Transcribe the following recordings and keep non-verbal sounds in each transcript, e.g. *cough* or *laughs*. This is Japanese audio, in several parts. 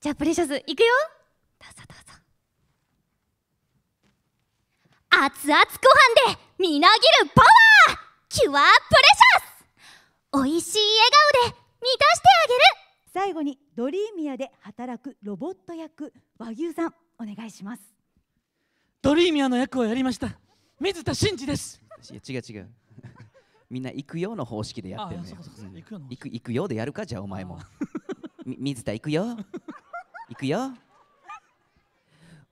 じゃあプレシャスいくよどうぞどうぞ熱々ご飯でみなぎるパワーキュアプレシャス美味しい笑顔で満たしてあげる最後にドリーミアで働くロボット役和牛さんお願いしますドリーミアの役をやりました水田真二ですいや違う違う *laughs* みんな行くようの方式でやってるね行くよでやるかじゃあお前も水田行くよくよ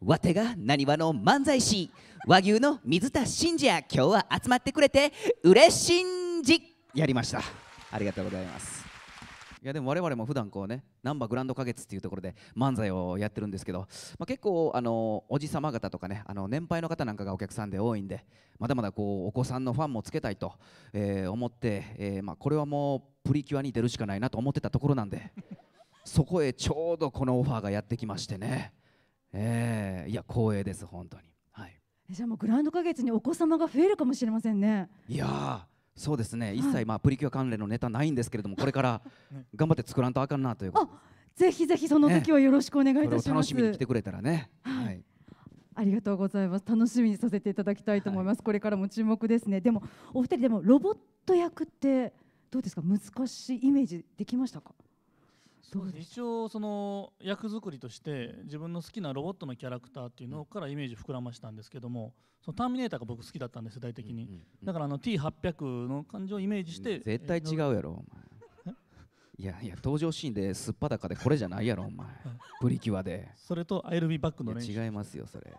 わてがなにわの漫才師和牛の水田真治や今日は集まってくれて嬉しんじやりましたありがとうございますいやでも我々も普段こうね難波グランド花月っていうところで漫才をやってるんですけど、まあ、結構あのおじ様方とかねあの年配の方なんかがお客さんで多いんでまだまだこうお子さんのファンもつけたいと、えー、思って、えー、まあ、これはもうプリキュアに出るしかないなと思ってたところなんでそこへちょうどこのオファーがやってきましてね、えー、いや光栄です本当に、はい、じゃあもうグランド花月にお子様が増えるかもしれませんねいやそうですね、一切まあプリキュア関連のネタないんですけれども *laughs* これから頑張って作らんとあかんなということぜひぜひその時はよろしくお願いいたします、ね、来てくれたらね、はい、はいありがとうございます。楽しみにさせていただきたいと思います。はい、これからも注目ですね。でもお二人でもロボット役ってどうですか？難しいイメージできましたか？そうです一応その役作りとして自分の好きなロボットのキャラクターっていうのからイメージ膨らましたんですけどもそのターミネーターが僕好きだったんで世代的に、だからあの T800 の感じをイメージして、絶対違うやろお前いやいや登場シーンですっぱだかでこれじゃないやろお前プリキュアでそれと「i l b バックの練習違いますよそれ